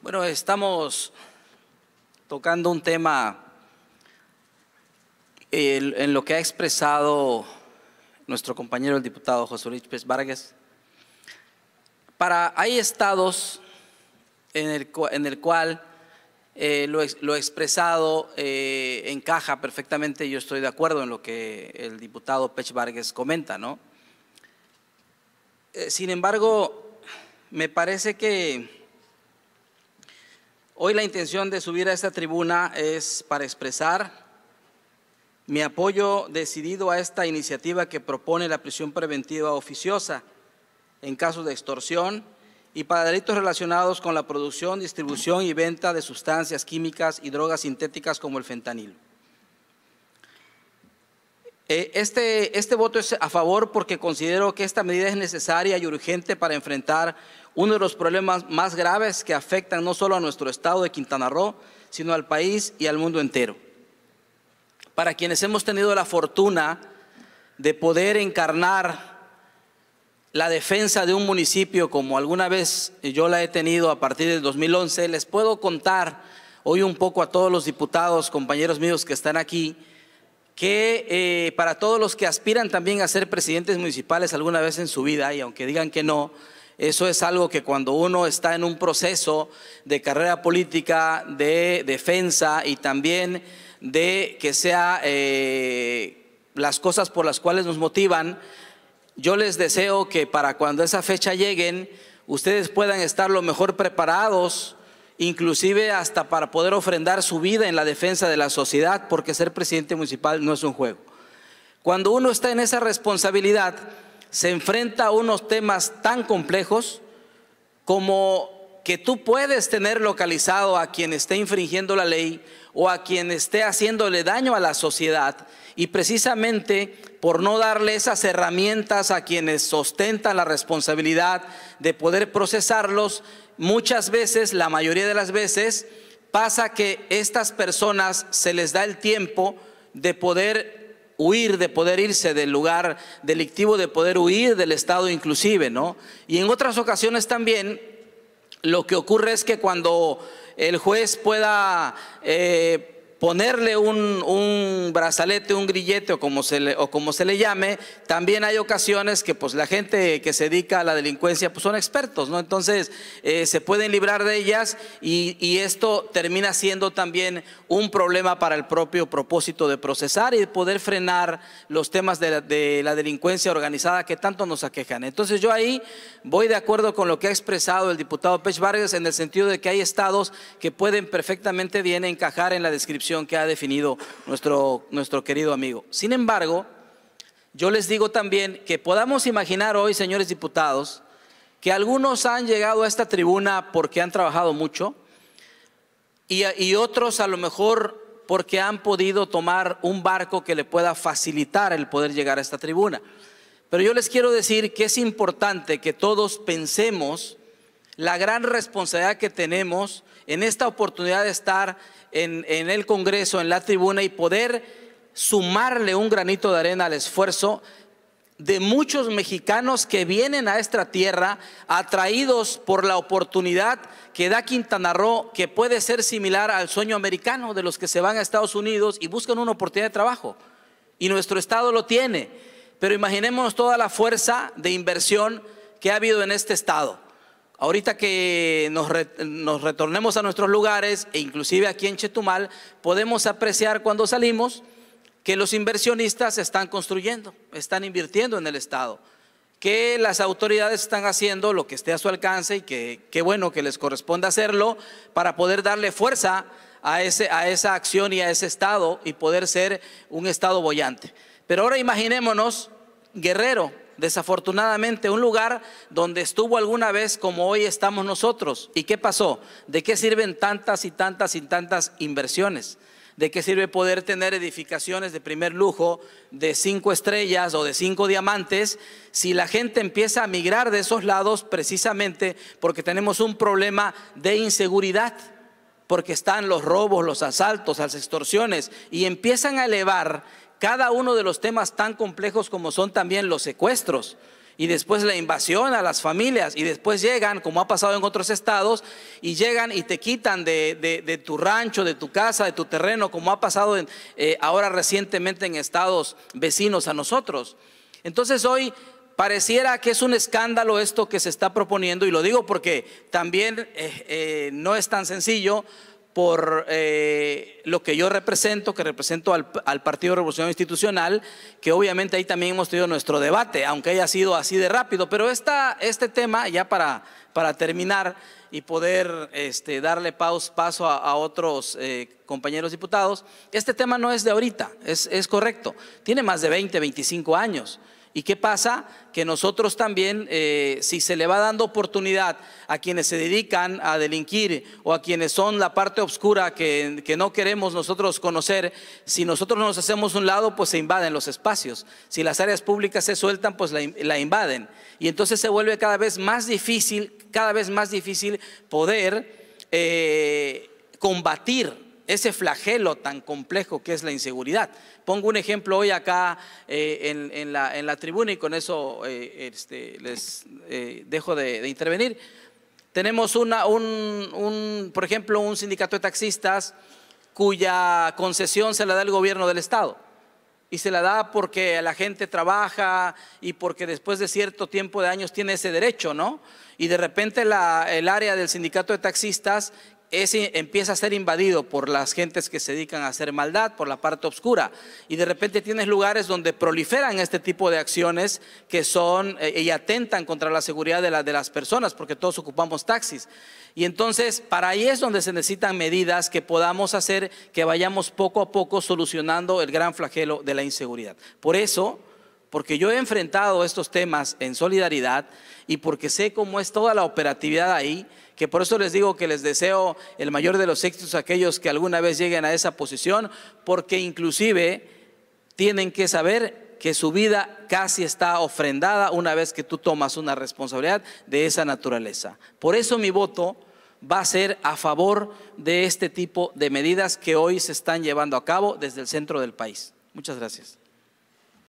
Bueno, estamos tocando un tema en lo que ha expresado nuestro compañero el diputado José Luis Pérez Vargas. Para, hay estados en el, en el cual eh, lo, expresado eh, encaja perfectamente, yo estoy de acuerdo en lo que el diputado Pech Vargas comenta, ¿no? Eh, sin embargo, me parece que Hoy la intención de subir a esta tribuna es para expresar mi apoyo decidido a esta iniciativa que propone la prisión preventiva oficiosa en casos de extorsión y para delitos relacionados con la producción, distribución y venta de sustancias químicas y drogas sintéticas como el fentanil. Eh, este, este, voto es a favor porque considero que esta medida es necesaria y urgente para enfrentar uno de los problemas más graves que afectan no solo a nuestro estado de Quintana Roo, sino al país y al mundo entero. Para quienes hemos tenido la fortuna de poder encarnar la defensa de un municipio como alguna vez yo la he tenido a partir del 2011, les puedo contar hoy un poco a todos los diputados, compañeros míos que están aquí, que eh, para todos los que aspiran también a ser presidentes municipales alguna vez en su vida, y aunque digan que no, eso es algo que cuando uno está en un proceso de carrera política, de defensa y también de que sea eh, las cosas por las cuales nos motivan, yo les deseo que para cuando esa fecha lleguen, ustedes puedan estar lo mejor preparados inclusive hasta para poder ofrendar su vida en la defensa de la sociedad, porque ser presidente municipal no es un juego. Cuando uno está en esa responsabilidad, se enfrenta a unos temas tan complejos como que tú puedes tener localizado a quien esté infringiendo la ley o a quien esté haciéndole daño a la sociedad. Y precisamente por no darle esas herramientas a quienes ostentan la responsabilidad de poder procesarlos, muchas veces, la mayoría de las veces, pasa que estas personas se les da el tiempo de poder huir, de poder irse del lugar delictivo, de poder huir del Estado inclusive, ¿no? Y en otras ocasiones también lo que ocurre es que cuando el juez pueda... Eh, ponerle un, brazalete, un grillete o como, se le, o como se le llame, también hay ocasiones que pues la gente que se dedica a la delincuencia pues son expertos, ¿no? Entonces eh, se pueden librar de ellas y, esto termina siendo también un problema para el propio propósito de procesar y poder frenar los temas de de la delincuencia organizada que tanto nos aquejan. Entonces yo ahí voy de acuerdo con lo que ha expresado el diputado Pech Vargas en el sentido de que hay estados que pueden perfectamente bien encajar en la descripción que ha definido nuestro, nuestro querido amigo. Sin embargo, yo les digo también que podamos imaginar hoy, señores diputados, que algunos han llegado a esta tribuna porque han trabajado mucho y, y, otros a lo mejor porque han podido tomar un barco que le pueda facilitar el poder llegar a esta tribuna. Pero yo les quiero decir que es importante que todos pensemos la gran responsabilidad que tenemos en esta oportunidad de estar en, el Congreso, en la tribuna y poder sumarle un granito de arena al esfuerzo de muchos mexicanos que vienen a esta tierra atraídos por la oportunidad que da Quintana Roo, que puede ser similar al sueño americano de los que se van a Estados Unidos y buscan una oportunidad de trabajo. Y nuestro Estado lo tiene. Pero imaginémonos toda la fuerza de inversión que ha habido en este Estado Ahorita que nos, retornemos a nuestros lugares, e inclusive aquí en Chetumal, podemos apreciar cuando salimos que los inversionistas están construyendo, están invirtiendo en el Estado, que las autoridades están haciendo lo que esté a su alcance y que qué bueno que les corresponda hacerlo para poder darle fuerza a, ese, a esa acción y a ese Estado y poder ser un Estado boyante. Pero ahora imaginémonos Guerrero, Desafortunadamente, un lugar donde estuvo alguna vez como hoy estamos nosotros. ¿Y qué pasó? ¿De qué sirven tantas y tantas y tantas inversiones? ¿De qué sirve poder tener edificaciones de primer lujo, de cinco estrellas o de cinco diamantes, si la gente empieza a migrar de esos lados precisamente porque tenemos un problema de inseguridad? porque están los robos, los asaltos, las extorsiones, y empiezan a elevar cada uno de los temas tan complejos como son también los secuestros y después la invasión a las familias y después llegan, como ha pasado en otros estados, y llegan y te quitan de, tu rancho, de tu casa, de tu terreno, como ha pasado eh, ahora recientemente en estados vecinos a nosotros. Entonces hoy pareciera que es un escándalo esto que se está proponiendo, y lo digo porque también eh, eh, no es tan sencillo, por eh, lo que yo represento, que represento al, Partido Revolucionario Institucional, que obviamente ahí también hemos tenido nuestro debate, aunque haya sido así de rápido. Pero este tema, ya para, para terminar y poder este, darle paso a, otros eh, compañeros diputados, este tema no es de ahorita, es, es correcto, tiene más de 20, 25 años. ¿Y qué pasa? Que nosotros también, eh, si se le va dando oportunidad a quienes se dedican a delinquir o a quienes son la parte oscura que, no queremos nosotros conocer, si nosotros no nos hacemos un lado, pues se invaden los espacios. Si las áreas públicas se sueltan, pues la, invaden. Y entonces se vuelve cada vez más difícil, cada vez más difícil poder eh, combatir ese flagelo tan complejo que es la inseguridad. Pongo un ejemplo hoy acá eh, en, la, tribuna y con eso eh, este, les eh, dejo de, intervenir. Tenemos un, por ejemplo, un sindicato de taxistas cuya concesión se la da el gobierno del Estado y se la da porque la gente trabaja y porque después de cierto tiempo de años tiene ese derecho, ¿no? Y de repente el área del sindicato de taxistas empieza a ser invadido por las gentes que se dedican a hacer maldad, por la parte oscura. Y de repente tienes lugares donde proliferan este tipo de acciones que son eh, y atentan contra la seguridad de, de las personas, porque todos ocupamos taxis. Y entonces, para ahí es donde se necesitan medidas que podamos hacer que vayamos poco a poco solucionando el gran flagelo de la inseguridad. Por eso, porque yo he enfrentado estos temas en solidaridad y porque sé cómo es toda la operatividad ahí, que por eso les digo que les deseo el mayor de los éxitos a aquellos que alguna vez lleguen a esa posición, porque inclusive tienen que saber que su vida casi está ofrendada una vez que tú tomas una responsabilidad de esa naturaleza. Por eso mi voto va a ser a favor de este tipo de medidas que hoy se están llevando a cabo desde el centro del país. Muchas gracias.